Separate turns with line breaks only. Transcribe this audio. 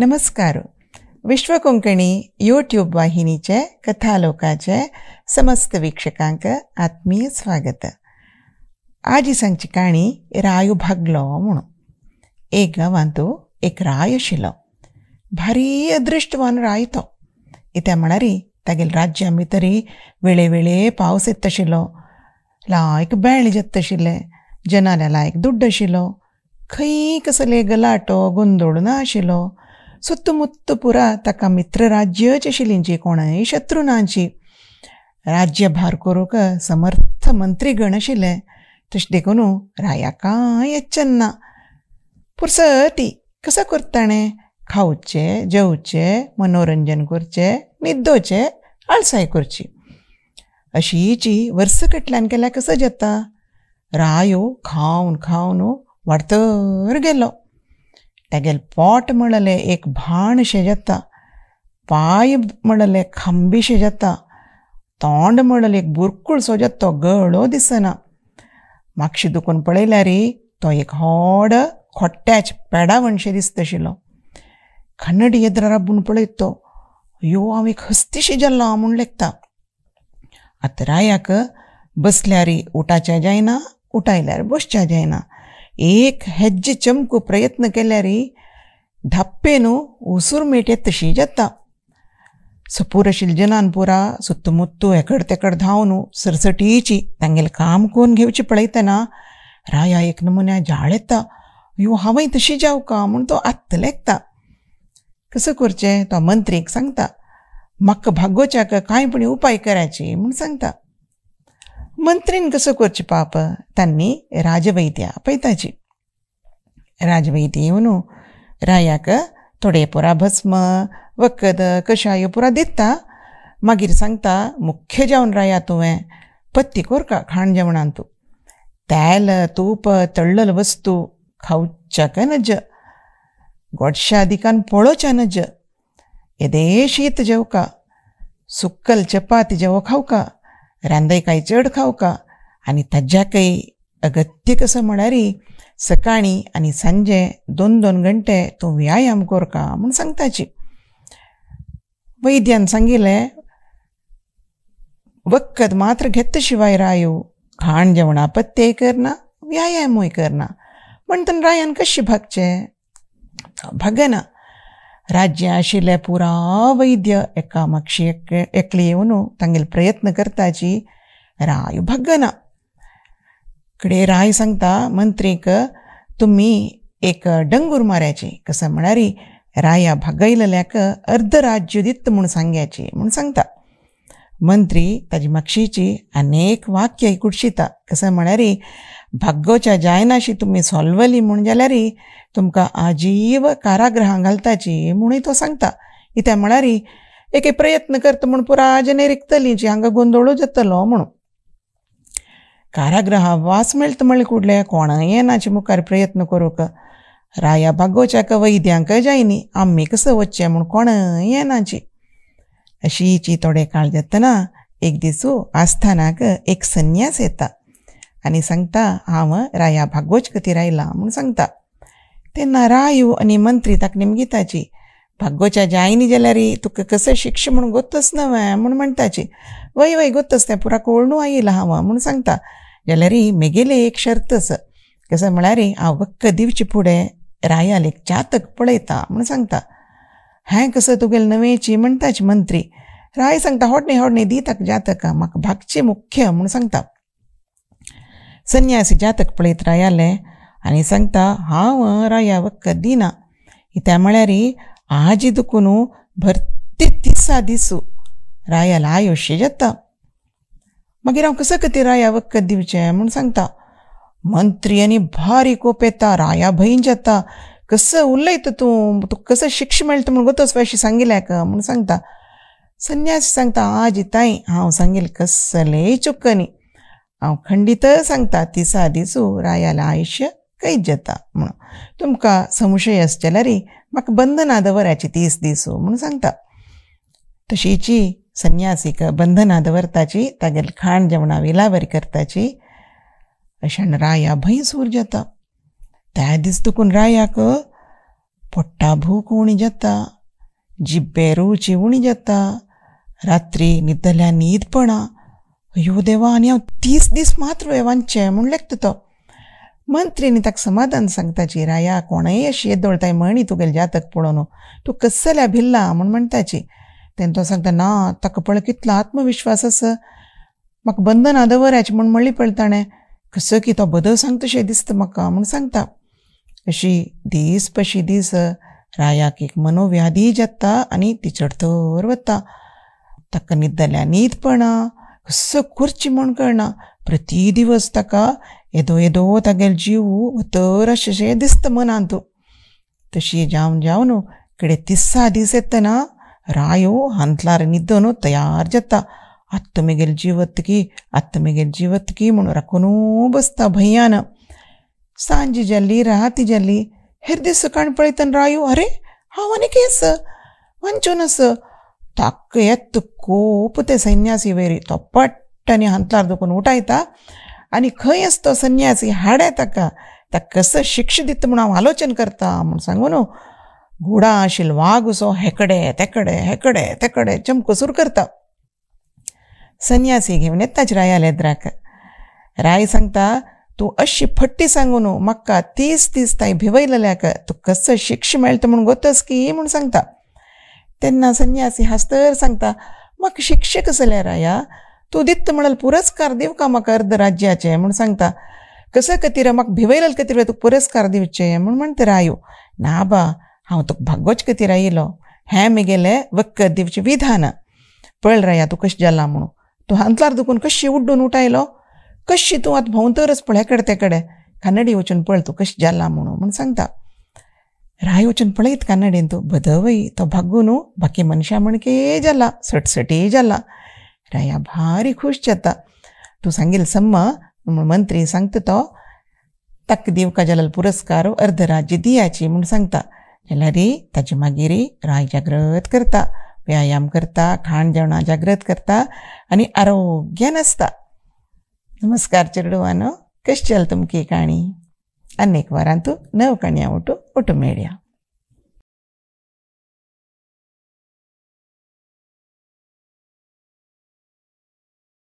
नमस्कार विश्वकोंकणी यूट्यूब वाहिनीचे कथा लोकाचे समस्त वीक्षकांक आत्मीय स्वागत आजी सांगची काणी रायो भागलो म्हणून एक गांवांत एक राय आशिल्लो भारी अदृश्टवान राय तो इत्या म्हळ्यार तागेले राज्यांनी तरी वेळे पावस येत आशिल्लो लायक बेळ जत्त आशिल्लें जनाल्या लायक दुड्ड आशिल्लो खंय कसले गलाटो गोंदोळ ना आशिल्लो ಸುತ್ತಮುತ್ತ पुरा ತಾका मित्र राज्यच आशिल्लीं जीं कोणाय शत्रू ना जीं राज्यभार करूंक समर्थ मंत्रीगण गणशिले तशें देखून राया कांय येच्चें ना पुरसती कसो करता ताणें खावचें जेवचें मनोरंजन करचें न्हिदोचें आळसाय करची अशीची वर्सकटल्यान केल्यार कसो जाता रायो खावन खावन वाडतर गेलो तेगेल पोट म्हणले एक भाण शें पाय म्हणले खांबी शें तोंड म्हणले एक बुरकूळ सो जाता तो गळो दिसना मागशी दुखून पळयल्यार तो एक होड खोट्ट्याच पेडा म्हणशे आशिल्लो खन्नडी येद्रा राबून पळयत तो यो हांव एक हस्तीशी जाल्लो हांव म्हूण लेखता आतरायाक बसल्यार उटाचें जायना उटायल्यार बसचें जायना एक प्रयत्न ಚಮಕು ಪ್ರಯತ್ನ धप्पे नो ಉಸುರು मेटे तशी सपूर ಸೊ पुरा ಶಿಲ್ಜನಾನ್ ಪೂರ ಸುತ್ತಮುತ್ತು तेकड तेकड धावನು सरसटीची तांगेल काम कोण घेवची पळयतना राया एक नमुन्या जाळ येता यो तशी जाऊ का म्हूण तो लेखता कसं करचें तो मंत्रीक सांगता म्हाका भागोवच्या कांय पण उपाय करायचे म्हूण सांगता मंत्रीन कसं करचे पाप त्यांनी राजवैत्या पैताची राजवैद्य येवन रायाक थोडे पुरा भस्म वखद कशाय पुरा दिता मागीर सांगता मुख्य जेवण राया तुवें पत्ती का खाण जेवणान तूं तेल तूप तळ्ळल वस्तू का नज गोडशा दिकान पळोवच्या नज येदेशीत जेवका सुक्कल चपाती जेवो खावका खाऊ चड खावका आनी काही अगत्य कसं म्हणारी सकाळी आणि सांजे दोन दोन घंटे तो व्यायाम का म्हणून सांगताची वैद्यान सांगितले वखद मात्र घेत शिवाय रायो खाण जेवण पत्ते करना व्यायामूय करना म्हणतन रायान कशी भागचे भगना राज्य पुरा वैद्य एका मक्षी एकले ಎಕ್ तांगेल प्रयत्न प्रयत्न करताची राय भग्गना कडे राय सांगता मंत्रीक तुम्ही एक डंगूर मार्याचे कसं म्हणारी राया भागयलेल्याक अर्ध राज्य दित्त म्हणून सांग्याचे म्हणून सांगता मंत्री ताजी मक्षीची अनेक वाक्य ऐकुडशिता कसं म्हणारी भाग्योच्या जायनाशी तुम्ही सोल्वली म्हूण जाल्यार तुमकां आजीव कारागृहां घालताची म्हणूय तो सांगता कित्याक म्हळ्यार एक प्रयत्न करता म्हूण पुरा जनेरीक रिकतली जी हांगा गोंदळूच जातलो म्हणून कारागृहा वास मेळत म्हळ्या कुडले कोणाय नाचे मुखार प्रयत्न करूंक राया भागोच्याक वैद्यांक जायनी आम्ही कसं वचचे म्हूण कोण येनाची अशी ची थोडे काळ जातना एक दिसू आस्थानाक एक संन्यास येता आणि सांगता हांव राया भागवच खातीर आयला म्हूण सांगता तेन्ना रायू आनी मंत्री ताका निमगिताची भाग्गोच्या जायनी जाल्यार तुका कसं शिक्ष म्हणून गोत्तच नव्हे म्हूण म्हणटाची वय वय गोत्तस तें पुरा कोळणू आयला हांव म्हूण सांगता जाल्यार मेगेले एक शर्त आस कसं म्हळ्यार हांव वक्क दिवचे फुडें रायाल एक जातक पळयता म्हूण सांगता हें कसं तुगेल नवेची म्हणटाची मंत्री राय सांगता होड होडणे होड दी ताका जातक म्हाका भागचें मुख्य म्हूण सांगता जातक पळयत रायाले आनी सांगता हांव रायावक कदी ना कित्या म्हळ्यार आजी दुखून भरती तिसा दिसू रायाला आयुश्य जाता मागीर हांव कसो खातीर रायावक कद दिवचें म्हूण सांगता मंत्री आनी भारी कोप येता राया भयन जाता कसं उलयता तूं तुका कसो शिक्षा मेळटा म्हूण गोतोस अशी सांगिल्ल्याक म्हूण सांगता संन्यासी सांगता आजी ताई हांव सांगेल कसलेय चुक्कनी हांव खंडित सांगता ती सादी सू रायाला आयुष्य कैद जाता म्हणून तुमकां संशय आसचे रे म्हाका बंधना दवराची तीस दिसू हो म्हणून सांगता तशीची संन्यासीक बंधना दवरताची तागेल खाण जेवणा विलावर करताची अशान राया भंय सूर जाता त्या दीस तुकून रायाक पोट्टा भूक उणी जाता जिब्बे रुची उणी जाता रात्री न्हिदल्या न्हीदपणां यो देवा आनी हांव तीस दीस मात्र रोयवांचे म्हूण लेखत तो मंत्रीनी ताका समाधान सांगता राया कोणय अशी येत दवरताय म्हणी तुगेले जातक पळोवन तूं कस भिल्ला म्हूण म्हणटाची तेन्ना तो सांगता ना ताका पळय कितलो आत्मविश्वास आसा म्हाका बंधन दवराचें म्हूण म्हणली पळय ताणें कसो की तो बदल तशें दिसता म्हाका म्हूण सांगता अशी दीस पशी दीस रायाक एक मनोव्याधी जाता आनी ती चडतर वता ताका न्हीद न्हीद पणा ಹೊಸ ಕುರ್ಚಿ ಮುಣ್ಕೊಳ್ಳ ಪ್ರತಿ ದಿವಸ ತಕ ಎದೋ ಎದೋ ತಗಲ್ ಜೀವು ಒತ್ತೋರ ಶಶೆ ದಿಸ್ತ ಮನ ತಶಿ ತಶಿಯ ಜಾವನ್ ಜಾವನು ಕಡೆ ತಿಸ್ಸ ದಿಸೆತ್ತನ ರಾಯು ಹಂತ್ಲಾರ ನಿದ್ದೋನು ತಯಾರ್ ಜತ್ತ ಅತ್ತು ಮಿಗಿಲ್ ಜೀವತ್ತಿಗೆ ಅತ್ತು ಮಿಗಿಲ್ ಜೀವತ್ತಿಗೆ ಮುಣ ರಕ್ಕನೂ ಬಸ್ತ ಭಯಾನ ಸಾಂಜಿ ಜಲ್ಲಿ ರಾತಿ ಜಲ್ಲಿ ಹಿರ್ದಿಸ ಕಾಣ್ಪಳೈತನ್ ರಾಯು ಅರೆ ಅವನಿಗೆ ಸ ವಂಚೋನ येत ते ಎತ್ತು ಕೋಪುತ್ತೆ तो पट्ट आणि ಹಂತಲಾರ್ದಕ್ಕೂ दुखून उठायता आणि खंय असतो संन्यासी हाडे ताका ताका कसं शिक्ष दित म्हूण हांव आलोचन करता म्हणून सांगू न्हू घोडा आशिल्लो वाघ असो हेकडे तेकडे हेकडे तेकडे चमकसूर करता संन्यासी घेवन येत राय राया लेद्राक राय सांगता तू अशी फट्टी सांगू नो मक्का तीस तीस ताई भिवयलेल्याक तू कसं शिक्ष मेळटा म्हणून गोतस की म्हणून सांगता तेन्ना सन्यासी हास्तर सांगता म्हाका शिक्षक जाल्यार राया तूं दित्त म्हणाल पुरस्कार दिव का म्हाका अर्द राज्याचे म्हूण सांगता कसं कतीर म्हाका भिवयलेल कतीर तुका पुरस्कार दिवचे म्हूण म्हणते आयो ना बा हांव तुका भाग्योच कतीर आयिल्लो हें म्हगेलें वक्कत दिवचें विधान पळय राया तूं कशें जाला म्हणून तूं हांतलार दुखून कशी उड्डून उठायलो कशी तूं आतां भोंवतरच पळय ते कडेन कानडी वचून पळय तूं कशें जाला म्हणून म्हूण सांगता ರಾಯೋಚನ್ ಪಳೆಯಿತು ಕನ್ನಡೆಂತು ಬದವೈ तो भागू ಬಕ್ಕೆ बाकी मनशा ಜಲ್ಲ ಸಟ್ ಸಟೇ ಜಲ್ಲ ರಾಯ भारी ಖುಷ್ जाता तू सांगेल सम्मा मंत्री सांगता तो तक दिवका जाल्यार पुरस्कार अर्ध राज्य दियाची म्हूण सांगता जाल्यार रे ताचे मागीर राय जाग्रत करता व्यायाम करता खाण जेवणां जाग्रत करता आनी आरोग्यान आसता नमस्कार चेडवान कशें चल तुमकी काणी ಅನೇಕ ವಾರು ನೌಕಾ ಉಟ್ಟು ಉಟು